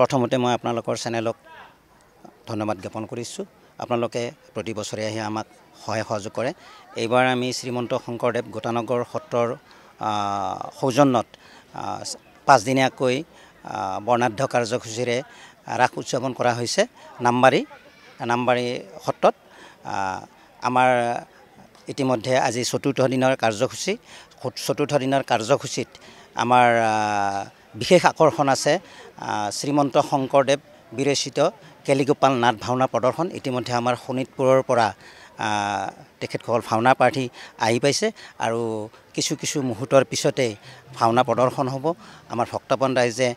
প্ৰথমতে মই আপোনালোকৰ চেনেলক ধন্যবাদ জ্ঞাপন কৰিছোঁ আপোনালোকে প্ৰতি বছৰে আহি আমাক সহায় সহযোগ কৰে এইবাৰ আমি শ্ৰীমন্ত শংকৰদেৱ গোটানগৰ সত্ৰৰ সৌজন্যত পাঁচদিনীয়াকৈ বৰ্ণাঢ্য কাৰ্যসূচীৰে ৰাস উদযাপন কৰা হৈছে নামবাৰী নামবাৰী সত্ৰত আমাৰ ইতিমধ্যে আজি চতুৰ্থ দিনৰ কাৰ্যসূচী চতুৰ্থ দিনৰ কাৰ্যসূচীত আমাৰ বিশেষ আকৰ্ষণ আছে শ্ৰীমন্ত শংকৰদেৱ বিৰচিত কেলিগোপাল নাট ভাওনা প্ৰদৰ্শন ইতিমধ্যে আমাৰ শোণিতপুৰৰ পৰা তেখেতসকল ভাওনা প্ৰাৰ্থী আহি পাইছে আৰু কিছু কিছু মুহূৰ্তৰ পিছতেই ভাওনা প্ৰদৰ্শন হ'ব আমাৰ ভক্তপন ৰাইজে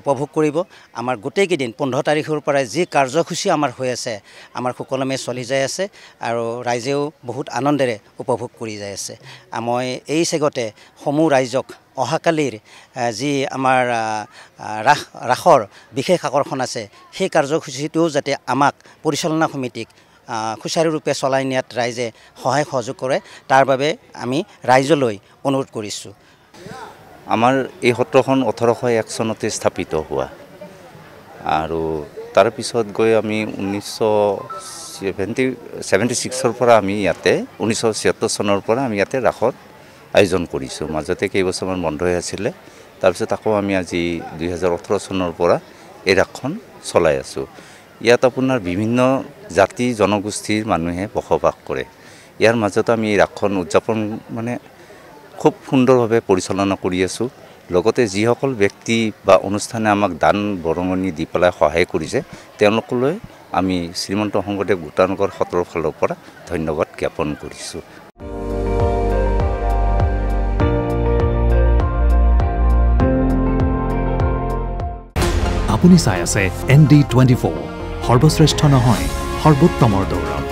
উপভোগ কৰিব আমাৰ গোটেইকেইদিন পোন্ধৰ তাৰিখৰ পৰাই যি কাৰ্যসূচী আমাৰ হৈ আছে আমাৰ সুকলমে চলি যায় আছে আৰু ৰাইজেও বহুত আনন্দেৰে উপভোগ কৰি যায় আছে মই এই চেগতে সমূহ ৰাইজক অহাকালিৰ যি আমাৰ ৰাস ৰাসৰ বিশেষ আকৰ্ষণ আছে সেই কাৰ্যসূচীটোও যাতে আমাক পৰিচালনা সমিতিক সুচাৰুৰূপে চলাই নিয়াত ৰাইজে সহায় সহযোগ কৰে তাৰ বাবে আমি ৰাইজলৈ অনুৰোধ কৰিছোঁ আমাৰ এই সত্ৰখন ওঠৰশ এক চনতে স্থাপিত হোৱা আৰু তাৰপিছত গৈ আমি ঊনৈছশ ছেভেণ্টি ছেভেণ্টি ছিক্সৰ পৰা আমি ইয়াতে ঊনৈছশ ছিয়াত্তৰ চনৰ পৰা আমি ইয়াতে ৰাসত আয়োজন কৰিছোঁ মাজতে কেইবছৰমান বন্ধ হৈ আছিলে তাৰপিছত আকৌ আমি আজি দুহেজাৰ ওঠৰ চনৰ পৰা এই ৰাসখন চলাই আছোঁ ইয়াত আপোনাৰ বিভিন্ন জাতি জনগোষ্ঠীৰ মানুহে বসবাস কৰে ইয়াৰ মাজত আমি ৰাসখন উদযাপন মানে খুব সুন্দৰভাৱে পৰিচালনা কৰি আছোঁ লগতে যিসকল ব্যক্তি বা অনুষ্ঠানে আমাক দান বৰঙণি দি পেলাই সহায় কৰিছে তেওঁলোকলৈ আমি শ্ৰীমন্ত শংকৰদেৱ গোটানগৰ সত্ৰৰ ফালৰ পৰা ধন্যবাদ জ্ঞাপন কৰিছোঁ আপুনি চাই আছে এন ডি টুৱেণ্টি ফ'ৰ সৰ্বশ্ৰেষ্ঠ নহয় সৰ্বোত্তমৰ দৌৰত